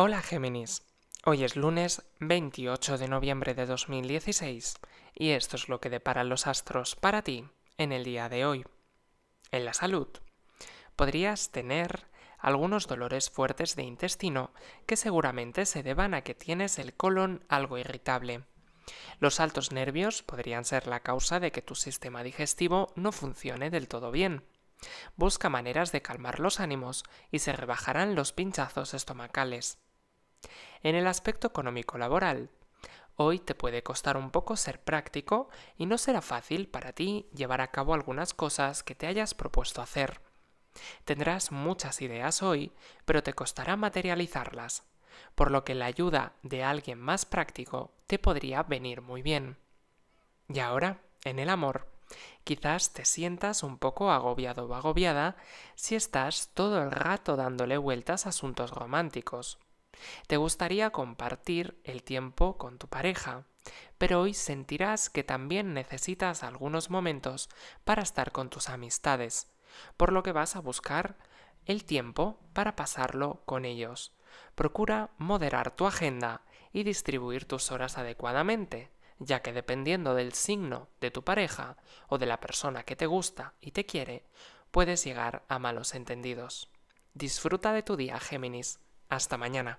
Hola Géminis, hoy es lunes 28 de noviembre de 2016 y esto es lo que deparan los astros para ti en el día de hoy. En la salud, podrías tener algunos dolores fuertes de intestino que seguramente se deban a que tienes el colon algo irritable. Los altos nervios podrían ser la causa de que tu sistema digestivo no funcione del todo bien. Busca maneras de calmar los ánimos y se rebajarán los pinchazos estomacales. En el aspecto económico-laboral, hoy te puede costar un poco ser práctico y no será fácil para ti llevar a cabo algunas cosas que te hayas propuesto hacer. Tendrás muchas ideas hoy, pero te costará materializarlas, por lo que la ayuda de alguien más práctico te podría venir muy bien. Y ahora, en el amor, quizás te sientas un poco agobiado o agobiada si estás todo el rato dándole vueltas a asuntos románticos. Te gustaría compartir el tiempo con tu pareja, pero hoy sentirás que también necesitas algunos momentos para estar con tus amistades, por lo que vas a buscar el tiempo para pasarlo con ellos. Procura moderar tu agenda y distribuir tus horas adecuadamente, ya que dependiendo del signo de tu pareja o de la persona que te gusta y te quiere, puedes llegar a malos entendidos. Disfruta de tu día, Géminis. Hasta mañana.